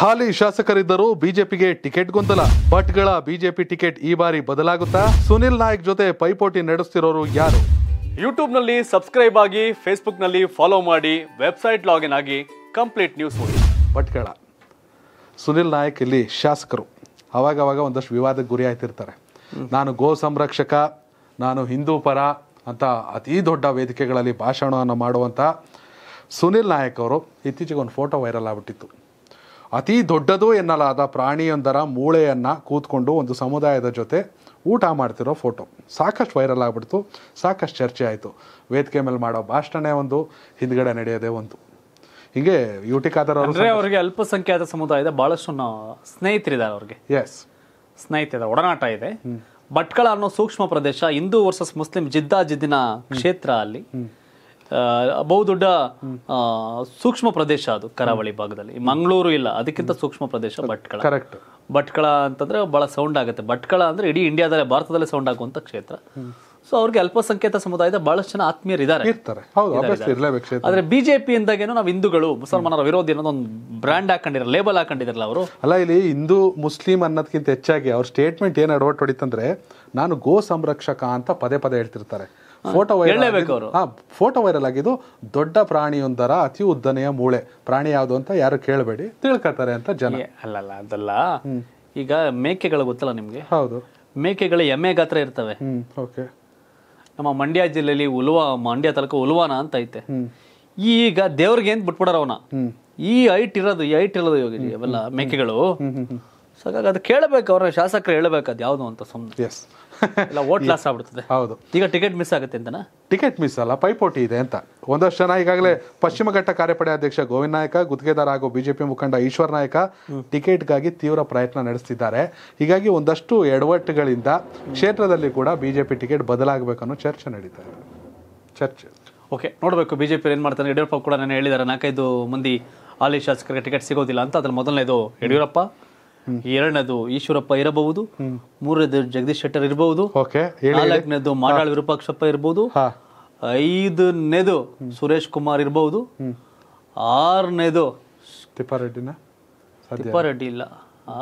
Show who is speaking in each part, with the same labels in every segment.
Speaker 1: ಹಾಲಿ ಶಾಸಕರಿದ್ದರೂ ಬಿಜೆಪಿಗೆ ಟಿಕೆಟ್ ಗೊಂದಲ ಭಟ್ಗಳ BJP ticket ಈ ಬಾರಿ ಬದಲಾಗುತ್ತಾ ಸುನಿಲ್ ನಾಯಕ್ ಜೊತೆ ಪೈಪೋಟಿ ನಡೆಸ್ತಿರೋರು ಯಾರು ಯೂಟ್ಯೂಬ್ನಲ್ಲಿ ಸಬ್ಸ್ಕ್ರೈಬ್ ಆಗಿ
Speaker 2: ಫೇಸ್ಬುಕ್ನಲ್ಲಿ ಫಾಲೋ ಮಾಡಿ ವೆಬ್ಸೈಟ್ ಲಾಗಿನ್ ಆಗಿ ಕಂಪ್ಲೀಟ್ ನ್ಯೂಸ್ ನೋಡಿ ಭಟ್ಗಳ
Speaker 1: ಸುನಿಲ್ ನಾಯಕ್ ಇಲ್ಲಿ ಶಾಸಕರು ಅವಾಗ ಒಂದಷ್ಟು ವಿವಾದಕ್ಕೆ ಗುರಿ ಆಯ್ತಿರ್ತಾರೆ ನಾನು ಗೋ ಸಂರಕ್ಷಕ ನಾನು ಹಿಂದೂ ಪರ ಅಂತ ಅತಿ ದೊಡ್ಡ ವೇದಿಕೆಗಳಲ್ಲಿ ಭಾಷಣವನ್ನು ಮಾಡುವಂಥ ಸುನಿಲ್ ನಾಯಕ್ ಅವರು ಇತ್ತೀಚೆಗೆ ಒಂದು ಫೋಟೋ ವೈರಲ್ ಆಗ್ಬಿಟ್ಟಿತ್ತು ಅತಿ ದೊಡ್ಡದು ಎನ್ನಲಾದ ಪ್ರಾಣಿಯೊಂದರ ಮೂಳೆಯನ್ನು ಕೂತ್ಕೊಂಡು ಒಂದು ಸಮುದಾಯದ ಜೊತೆ ಊಟ ಮಾಡ್ತಿರೋ ಫೋಟೋ ಸಾಕಷ್ಟು ವೈರಲ್ ಆಗಿಬಿಡ್ತು ಸಾಕಷ್ಟು ಚರ್ಚೆ ಆಯಿತು ವೇದಿಕೆ ಮೇಲೆ ಮಾಡೋ ಭಾಷಣನೇ ಒಂದು ಹಿಂದ್ಗಡೆ ನಡೆಯೋದೆ ಒಂದು ಹಿಂಗೆ ಯುಟಿ ಅವರಿಗೆ
Speaker 2: ಅಲ್ಪಸಂಖ್ಯಾತ ಸಮುದಾಯದ ಬಹಳಷ್ಟು ಸ್ನೇಹಿತರಿದ್ದಾರೆ ಅವ್ರಿಗೆ ಎಸ್ ಸ್ನೇಹಿತರ ಒಡನಾಟ ಇದೆ ಭಟ್ಕಳ ಅನ್ನೋ ಸೂಕ್ಷ್ಮ ಪ್ರದೇಶ ಹಿಂದೂ ವರ್ಸಸ್ ಮುಸ್ಲಿಂ ಜಿದ್ದಿನ ಕ್ಷೇತ್ರ ಅಲ್ಲಿ ಬಹುದೊಡ್ಡ ಸೂಕ್ಷ್ಮ ಪ್ರದೇಶ ಅದು ಕರಾವಳಿ ಭಾಗದಲ್ಲಿ ಮಂಗಳೂರು ಇಲ್ಲ ಅದಕ್ಕಿಂತ ಸೂಕ್ಷ್ಮ ಪ್ರದೇಶ ಭಟ್ಕಳ ಕರೆಕ್ಟ್ ಭಟ್ಕಳ ಅಂತಂದ್ರೆ ಬಹಳ ಸೌಂಡ್ ಆಗುತ್ತೆ ಭಟ್ಕಳ ಅಂದ್ರೆ ಇಡೀ ಇಂಡಿಯಾದಲ್ಲೇ ಭಾರತದಲ್ಲೇ ಸೌಂಡ್ ಆಗುವಂತ ಕ್ಷೇತ್ರ ಸೊ ಅವ್ರಿಗೆ ಅಲ್ಪಸಂಖ್ಯಾತ ಸಮುದಾಯದ ಬಹಳಷ್ಟು ಜನ ಆತ್ಮೀಯರಿದ್ದಾರೆ ಆದ್ರೆ ಬಿಜೆಪಿ ಇಂದಾಗೇನು ನಾವು ಹಿಂದೂಗಳು ಮುಸಲ್ಮಾನರ ವಿರೋಧಿ ಅನ್ನೋದು ಒಂದು ಬ್ರ್ಯಾಂಡ್ ಹಾಕೊಂಡಿರ ಲೇಬಲ್ ಹಾಕೊಂಡಿದ್ರಲ್ಲ ಅವರು
Speaker 1: ಅಲ್ಲ ಇಲ್ಲಿ ಹಿಂದೂ ಮುಸ್ಲಿಂ ಅನ್ನೋದಕ್ಕಿಂತ ಹೆಚ್ಚಾಗಿ ಅವ್ರ ಸ್ಟೇಟ್ಮೆಂಟ್ ಏನು ಅಡ್ವರ್ಟ್ ಹೊಡಿತಂದ್ರೆ ನಾನು ಗೋ ಸಂರಕ್ಷಕ ಅಂತ ಪದೇ ಪದೇ ಹೇಳ್ತಿರ್ತಾರೆ ಫೋಟೋ ವೈರಲ್ ಹಾ ಫೋಟೋ ವೈರಲ್ ಆಗಿದ್ದು ದೊಡ್ಡ ಪ್ರಾಣಿಯೊಂದರ ಅತಿ ಉದ್ದನೆಯ ಮೂಳೆ ಪ್ರಾಣಿ ಯಾವುದು ಅಂತ ಯಾರು ಕೇಳಬೇಡಿ ತಿಳ್ಕೊತಾರೆ ಅಂತ ಜನ
Speaker 2: ಅಲ್ಲಲ್ಲ ಅದಲ್ಲ ಈಗ ಮೇಕೆಗಳು ಗೊತ್ತಲ್ಲ ನಿಮ್ಗೆ ಹೌದು ಮೇಕೆಗಳು ಎಮ್ಮೆ ಗಾತ್ರ ಇರ್ತವೆ ಓಕೆ ನಮ್ಮ ಮಂಡ್ಯ ಜಿಲ್ಲೆಯಲ್ಲಿ ಉಲ್ವಾ ಮಂಡ್ಯ ತಾಲೂಕು ಉಲ್ವಾನ ಅಂತ ಐತೆ ಈಗ ದೇವ್ರಿಗೆ ಏನ್ ಬಿಟ್ಬಿಡಾರ ಅವನ ಈ ಹೈಟ್ ಇರೋದು ಈ ಹೈಟ್ ಇರೋದು ಇವಾಗ ಮೇಕೆಗಳು ಸೊ ಹಾಗಾಗಿ ಅದು ಕೇಳಬೇಕು ಅವ್ರನ್ನ ಶಾಸಕರು ಹೇಳಬೇಕು ಅದು ಯಾವುದು ಅಂತ ಸುಮ್ಮನೆ ಎಸ್ ಇಲ್ಲ ಓಟ್ ಲಾಸ್ ಆಗ್ಬಿಡ್ತದೆ ಹೌದು ಈಗ ಟಿಕೆಟ್ ಮಿಸ್ ಆಗುತ್ತೆ ಅಂತನಾ
Speaker 1: ಟಿಕೆಟ್ ಮಿಸ್ ಅಲ್ಲ ಪೈಪೋಟಿ ಇದೆ ಅಂತ ಒಂದಷ್ಟು ಜನ ಈಗಾಗಲೇ ಪಶ್ಚಿಮ ಘಟ್ಟ ಕಾರ್ಯಪಡೆ ಅಧ್ಯಕ್ಷ ಗೋವಿಂದ ನಾಯಕ ಗುತ್ತಿಗೆದಾರ ಹಾಗೂ ಬಿಜೆಪಿ ಮುಖಂಡ ಈಶ್ವರ್ ನಾಯಕ ಟಿಕೆಟ್ಗಾಗಿ ತೀವ್ರ ಪ್ರಯತ್ನ ನಡೆಸ್ತಿದ್ದಾರೆ ಹೀಗಾಗಿ ಒಂದಷ್ಟು ಎಡವಟ್ಟುಗಳಿಂದ ಕ್ಷೇತ್ರದಲ್ಲಿ ಕೂಡ ಬಿಜೆಪಿ ಟಿಕೆಟ್ ಬದಲಾಗಬೇಕು ಅನ್ನೋ ಚರ್ಚೆ ನಡೀತಾ ಇದೆ ಚರ್ಚೆ ಓಕೆ
Speaker 2: ನೋಡಬೇಕು ಬಿಜೆಪಿ ಏನು ಮಾಡ್ತಾರೆ ಯಡಿಯೂರಪ್ಪ ಕೂಡ ನಾನು ಹೇಳಿದ್ದಾರೆ ನಾಲ್ಕೈದು ಮಂದಿ ಹಾಲಿ ಶಾಸಕರಿಗೆ ಟಿಕೆಟ್ ಸಿಗೋದಿಲ್ಲ ಅಂತ ಅದ್ರ ಮೊದಲನೇದು ಯಡಿಯೂರಪ್ಪ ಎರಡನೇದು ಈಶ್ವರಪ್ಪ ಇರಬಹುದು ಮೂರನೇದು ಜಗದೀಶ್ ಶೆಟ್ಟರ್ ಇರಬಹುದು ನಾಲ್ಕನೇದು ಮಾಡಾಳ್ ವಿರೂಪಾಕ್ಷಪ್ಪ ಇರಬಹುದು ಐದನೇದು ಸುರೇಶ್ ಕುಮಾರ್ ಇರಬಹುದು ಆರನೇದು ತಿಪ್ಪಾರೆಡ್ಡಿನ ತಿಪ್ಪಾರೆಡ್ಡಿ ಇಲ್ಲ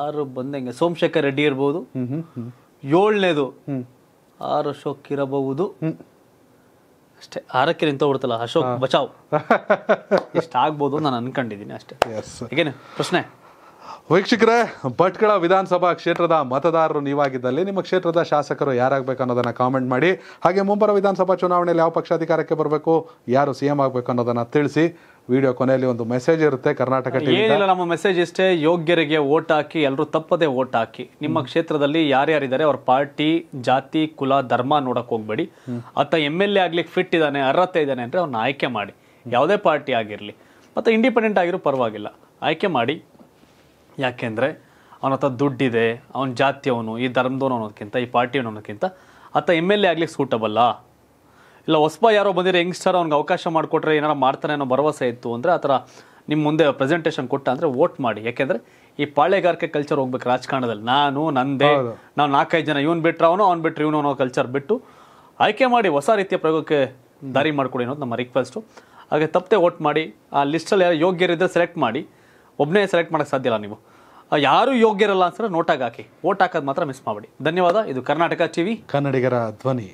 Speaker 2: ಆರು ಬಂದಂಗೆ ಸೋಮಶೇಖರ್ ರೆಡ್ಡಿ ಇರಬಹುದು ಏಳನೇದು ಆರು ಅಶೋಕ್ ಇರಬಹುದು ಅಷ್ಟೇ ಆರಕ್ಕೆ ನಿಂತೋಗ್ಬಿಡ್ತಲ್ಲ ಅಶೋಕ್
Speaker 1: ಬಚಾವ್ ಇಷ್ಟ ಆಗ್ಬೋದು ನಾನು ಅನ್ಕೊಂಡಿದ್ದೀನಿ ಅಷ್ಟೇ ಪ್ರಶ್ನೆ ವೀಕ್ಷಕರೇ ಭಟ್ಕಳ ವಿಧಾನಸಭಾ ಕ್ಷೇತ್ರದ ಮತದಾರರು ನೀವಾಗಿದ್ದಲ್ಲಿ ನಿಮ್ಮ ಕ್ಷೇತ್ರದ ಶಾಸಕರು ಯಾರಾಗಬೇಕು ಅನ್ನೋದನ್ನು ಕಾಮೆಂಟ್ ಮಾಡಿ ಹಾಗೆ ಮುಂಬರುವ ವಿಧಾನಸಭಾ ಚುನಾವಣೆಯಲ್ಲಿ ಯಾವ ಪಕ್ಷ ಅಧಿಕಾರಕ್ಕೆ ಬರಬೇಕು ಯಾರು ಸಿ ಎಂ ಆಗಬೇಕು ಅನ್ನೋದನ್ನು ತಿಳಿಸಿ ವಿಡಿಯೋ ಕೊನೆಯಲ್ಲಿ ಒಂದು ಮೆಸೇಜ್ ಇರುತ್ತೆ ಕರ್ನಾಟಕ ಏನಿಲ್ಲ
Speaker 2: ನಮ್ಮ ಮೆಸೇಜ್ ಇಷ್ಟೇ ಯೋಗ್ಯರಿಗೆ ಓಟ್ ಹಾಕಿ ಎಲ್ಲರೂ ತಪ್ಪದೇ ಓಟ್ ಹಾಕಿ ನಿಮ್ಮ ಕ್ಷೇತ್ರದಲ್ಲಿ ಯಾರ್ಯಾರಿದ್ದಾರೆ ಅವ್ರ ಪಾರ್ಟಿ ಜಾತಿ ಕುಲ ಧರ್ಮ ನೋಡಕ್ಕೆ ಹೋಗ್ಬೇಡಿ ಅತ್ತ ಎಮ್ ಎಲ್ ಎ ಆಗ್ಲಿಕ್ಕೆ ಫಿಟ್ ಇದ್ದಾನೆ ಅರ್ಹತೆ ಇದ್ದಾನೆ ಅಂದರೆ ಅವ್ನ ಆಯ್ಕೆ ಮಾಡಿ ಯಾವುದೇ ಪಾರ್ಟಿ ಆಗಿರಲಿ ಮತ್ತು ಇಂಡಿಪೆಂಡೆಂಟ್ ಆಗಿರೋ ಪರವಾಗಿಲ್ಲ ಆಯ್ಕೆ ಮಾಡಿ ಯಾಕೆಂದರೆ ಅವನ ಹತ್ರ ದುಡ್ಡಿದೆ ಅವನ ಜಾತಿ ಅವನು ಈ ಧರ್ಮದವನು ಅನ್ನೋದಕ್ಕಿಂತ ಈ ಪಾರ್ಟಿಯವನು ಅನ್ನೋದಕ್ಕಿಂತ ಆತ ಎಮ್ ಎಲ್ ಎ ಆಗ್ಲಿಕ್ಕೆ ಸೂಟಬಲ್ಲ ಇಲ್ಲ ಹೊಸಬ ಯಾರೋ ಬಂದಿರೋ ಯಂಗ್ಸ್ಟರ್ ಅವ್ನಿಗೆ ಅವಕಾಶ ಮಾಡಿಕೊಟ್ರೆ ಏನಾರು ಮಾಡ್ತಾನೆ ಅನ್ನೋ ಭರವಸೆ ಇತ್ತು ಅಂದರೆ ಆ ಥರ ನಿಮ್ಮ ಮುಂದೆ ಪ್ರೆಸೆಂಟೇಷನ್ ಕೊಟ್ಟ ಅಂದರೆ ವೋಟ್ ಮಾಡಿ ಯಾಕೆಂದರೆ ಈ ಪಾಳೆಗಾರಿಕೆ ಕಲ್ಚರ್ ಹೋಗ್ಬೇಕು ರಾಜಕಾರಣದಲ್ಲಿ ನಾನು ನಂದೇ ನಾವು ನಾಲ್ಕೈದು ಜನ ಇವನು ಬಿಟ್ಟರೆ ಅವನು ಅವ್ನು ಬಿಟ್ಟರೆ ಇವನು ಅನ್ನೋ ಕಲ್ಚರ್ ಬಿಟ್ಟು ಆಯ್ಕೆ ಮಾಡಿ ಹೊಸ ರೀತಿಯ ಪ್ರಯೋಗಕ್ಕೆ ದಾರಿ ಮಾಡಿಕೊಡಿ ಅನ್ನೋದು ನಮ್ಮ ರಿಕ್ವೆಸ್ಟು ಹಾಗೆ ತಪ್ಪದೆ ವೋಟ್ ಮಾಡಿ ಆ ಲಿಸ್ಟಲ್ಲಿ ಯಾರು ಯೋಗ್ಯರಿದ್ದರೆ ಸೆಲೆಕ್ಟ್ ಮಾಡಿ ಒಬ್ಬನೇ ಸೆಲೆಕ್ಟ್ ಮಾಡಕ್ಕೆ ಸಾಧ್ಯ ಇಲ್ಲ ನೀವು ಯಾರು ಯೋಗ್ಯರಲ್ಲ ಅನ್ಸಿದ್ರೆ ನೋಟಾಗಿ ಹಾಕಿ ಓಟ್ ಹಾಕೋದು ಮಾತ್ರ ಮಿಸ್ ಮಾಡಬೇಡಿ ಧನ್ಯವಾದ ಇದು ಕರ್ನಾಟಕ
Speaker 1: ಟಿವಿ ಕನ್ನಡಿಗರ ಧ್ವನಿ